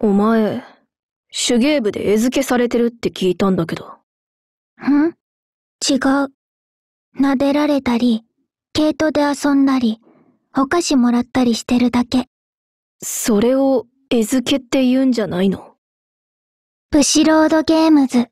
お前、手芸部で餌付けされてるって聞いたんだけど。ん違う。撫でられたり、毛糸で遊んだり、お菓子もらったりしてるだけ。それを餌付けって言うんじゃないのブシロードゲームズ。